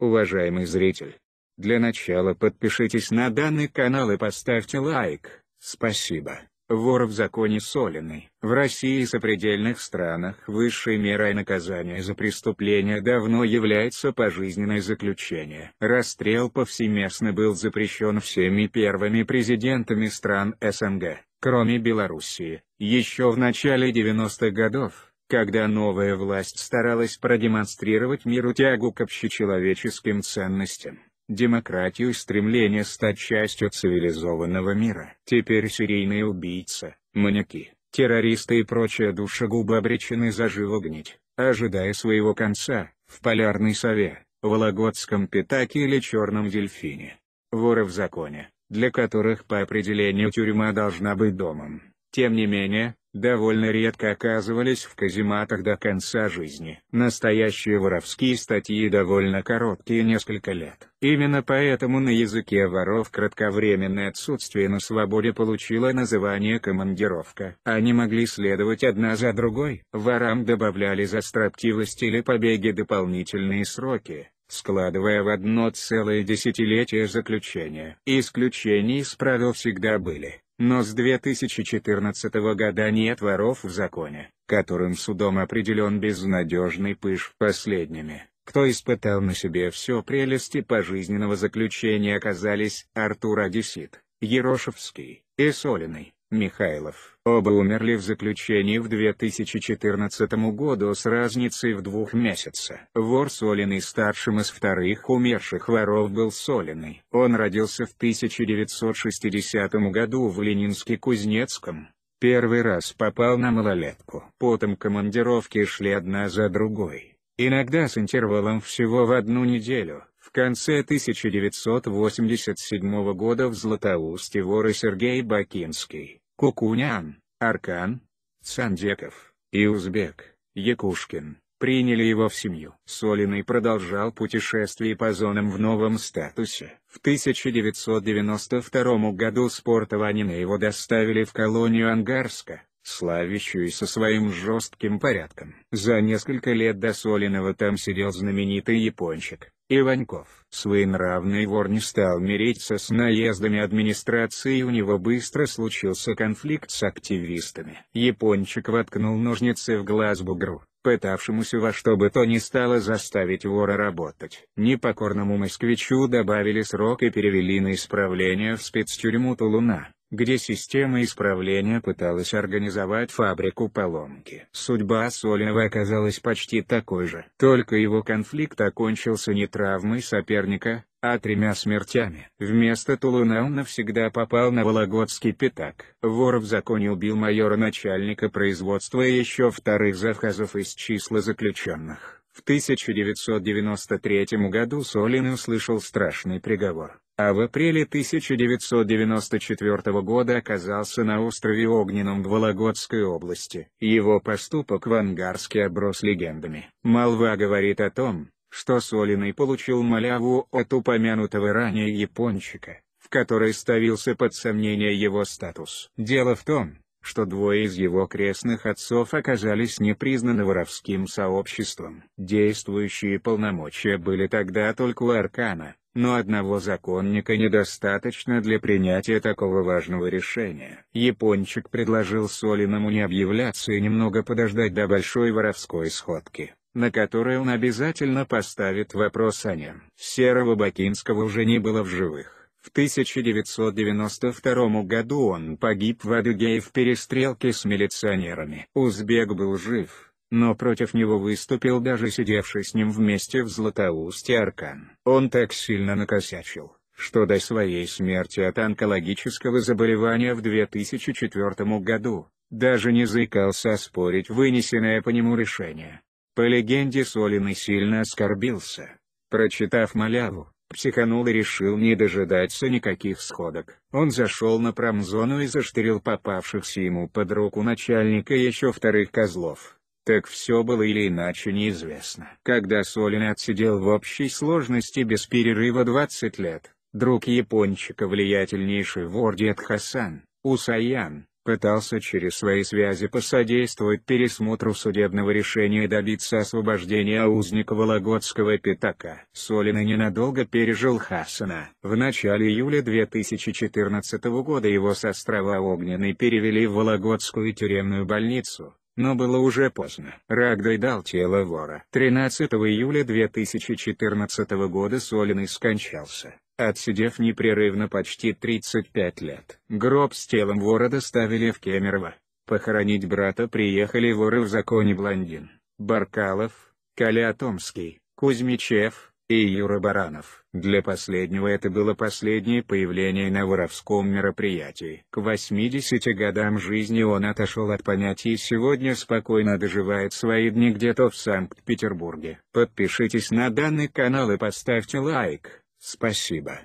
Уважаемый зритель, для начала подпишитесь на данный канал и поставьте лайк. Спасибо. Вор в законе Солиной. В России и сопредельных странах высшей мерой наказания за преступление давно является пожизненное заключение. Расстрел повсеместно был запрещен всеми первыми президентами стран СНГ, кроме Белоруссии, еще в начале 90-х годов когда новая власть старалась продемонстрировать миру тягу к общечеловеческим ценностям, демократию и стремление стать частью цивилизованного мира. Теперь серийные убийцы, маньяки, террористы и прочие душегубы обречены заживо гнить, ожидая своего конца, в полярной сове, Вологодском пятаке или черном дельфине. Воры в законе, для которых по определению тюрьма должна быть домом. Тем не менее, довольно редко оказывались в казематах до конца жизни. Настоящие воровские статьи довольно короткие несколько лет. Именно поэтому на языке воров кратковременное отсутствие на свободе получило название командировка. Они могли следовать одна за другой. Ворам добавляли за строптивость или побеги дополнительные сроки складывая в одно целое десятилетие заключения. Исключения из правил всегда были. Но с 2014 года нет воров в законе, которым судом определен безнадежный пыш последними, кто испытал на себе все прелести пожизненного заключения оказались Артур Одессит, Ерошевский и Солиной. Михайлов. Оба умерли в заключении в 2014 году с разницей в двух месяца. Вор Солиный старшим из вторых умерших воров был Солиный. Он родился в 1960 году в Ленинске-Кузнецком. Первый раз попал на малолетку. Потом командировки шли одна за другой. Иногда с интервалом всего в одну неделю, в конце 1987 года в Златоусте воры Сергей Бакинский, Кукунян, Аркан, Цандеков и Узбек, Якушкин, приняли его в семью. Солиный продолжал путешествие по зонам в новом статусе. В 1992 году Спортованина его доставили в колонию Ангарска славящуюся своим жестким порядком. За несколько лет до Солиного там сидел знаменитый япончик, Иваньков. Своенравный вор не стал мириться с наездами администрации и у него быстро случился конфликт с активистами. Япончик воткнул ножницы в глаз бугру, пытавшемуся во что бы то ни стало заставить вора работать. Непокорному москвичу добавили срок и перевели на исправление в спецтюрьму Тулуна где система исправления пыталась организовать фабрику поломки. Судьба Солева оказалась почти такой же. Только его конфликт окончился не травмой соперника, а тремя смертями. Вместо Тулуна он навсегда попал на Вологодский пятак. Вор в законе убил майора начальника производства и еще вторых завхазов из числа заключенных. В 1993 году Солин услышал страшный приговор а в апреле 1994 года оказался на острове Огненном в Вологодской области. Его поступок в Ангарске оброс легендами. Молва говорит о том, что Солиной получил маляву от упомянутого ранее япончика, в которой ставился под сомнение его статус. Дело в том, что двое из его крестных отцов оказались не признаны воровским сообществом. Действующие полномочия были тогда только у Аркана, но одного законника недостаточно для принятия такого важного решения. Япончик предложил Солиному не объявляться и немного подождать до большой воровской сходки на которой он обязательно поставит вопрос о нем. Серого Бакинского уже не было в живых. В 1992 году он погиб в Адыгее в перестрелке с милиционерами. Узбек был жив, но против него выступил даже сидевший с ним вместе в Златоусте Аркан. Он так сильно накосячил, что до своей смерти от онкологического заболевания в 2004 году, даже не заикался оспорить вынесенное по нему решение. По легенде Солин и сильно оскорбился, прочитав маляву, психанул и решил не дожидаться никаких сходок. Он зашел на промзону и заштырил попавшихся ему под руку начальника и еще вторых козлов. Так все было или иначе неизвестно. Когда Солин отсидел в общей сложности без перерыва 20 лет, друг Япончика влиятельнейший в Ордет Хасан, Усаян, пытался через свои связи посодействовать пересмотру судебного решения и добиться освобождения узника Вологодского пятака. Солина ненадолго пережил Хасана. В начале июля 2014 года его с острова Огненный перевели в Вологодскую тюремную больницу, но было уже поздно. Рагдай дал тело вора. 13 июля 2014 года Солиной скончался. Отсидев непрерывно почти 35 лет, гроб с телом вора доставили в Кемерово. Похоронить брата приехали воры в законе Блондин, Баркалов, Коля Томский, Кузьмичев и Юра Баранов. Для последнего это было последнее появление на воровском мероприятии. К 80 годам жизни он отошел от понятий и сегодня спокойно доживает свои дни где-то в Санкт-Петербурге. Подпишитесь на данный канал и поставьте лайк. Спасибо.